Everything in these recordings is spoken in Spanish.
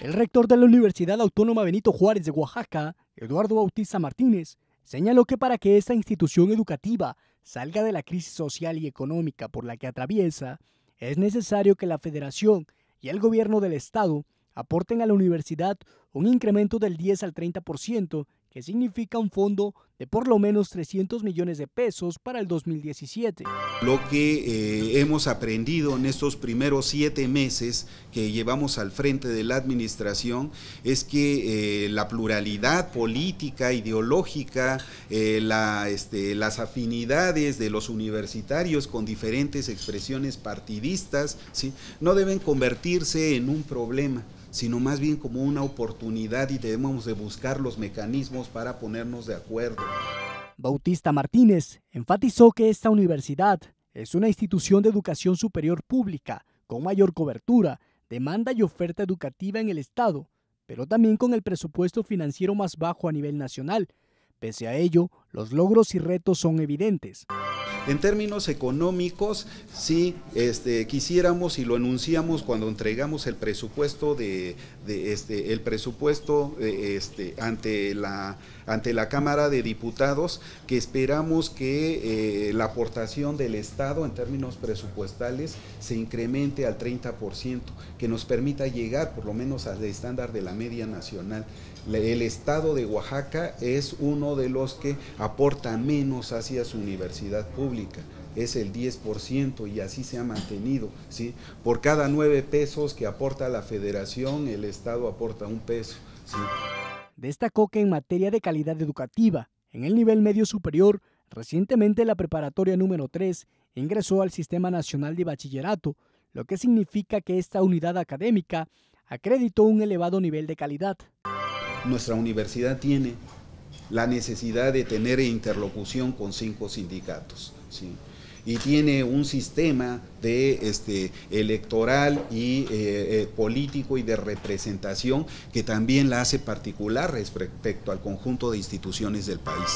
El rector de la Universidad Autónoma Benito Juárez de Oaxaca, Eduardo Bautista Martínez, señaló que para que esta institución educativa salga de la crisis social y económica por la que atraviesa, es necesario que la federación y el gobierno del estado aporten a la universidad un incremento del 10 al 30% que significa un fondo de por lo menos 300 millones de pesos para el 2017. Lo que eh, hemos aprendido en estos primeros siete meses que llevamos al frente de la administración es que eh, la pluralidad política, ideológica, eh, este, las afinidades de los universitarios con diferentes expresiones partidistas, ¿sí? no deben convertirse en un problema sino más bien como una oportunidad y debemos de buscar los mecanismos para ponernos de acuerdo. Bautista Martínez enfatizó que esta universidad es una institución de educación superior pública con mayor cobertura, demanda y oferta educativa en el Estado, pero también con el presupuesto financiero más bajo a nivel nacional. Pese a ello, los logros y retos son evidentes. En términos económicos, sí, este, quisiéramos y lo anunciamos cuando entregamos el presupuesto de, este, el presupuesto eh, este, ante la ante la Cámara de Diputados que esperamos que eh, la aportación del Estado en términos presupuestales se incremente al 30%, que nos permita llegar por lo menos al estándar de la media nacional. El Estado de Oaxaca es uno de los que aporta menos hacia su universidad pública es el 10% y así se ha mantenido. ¿sí? Por cada 9 pesos que aporta la federación, el Estado aporta un peso. Destacó que en materia de calidad educativa, en el nivel medio superior, recientemente la preparatoria número 3 ingresó al Sistema Nacional de Bachillerato, lo que significa que esta unidad académica acreditó un elevado nivel de calidad. Nuestra universidad tiene la necesidad de tener interlocución con cinco sindicatos. y tiene un sistema de este electoral y eh, eh, político y de representación que también la hace particular respecto al conjunto de instituciones del país.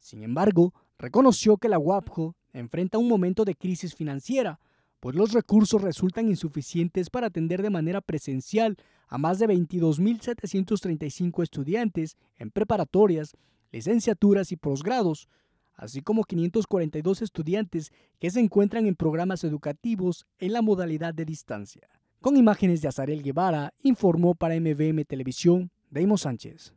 Sin embargo, reconoció que la UAPJO enfrenta un momento de crisis financiera pues los recursos resultan insuficientes para atender de manera presencial a más de 22.735 estudiantes en preparatorias, licenciaturas y posgrados, así como 542 estudiantes que se encuentran en programas educativos en la modalidad de distancia. Con imágenes de Azarel Guevara, informó para MVM Televisión, Deimos Sánchez.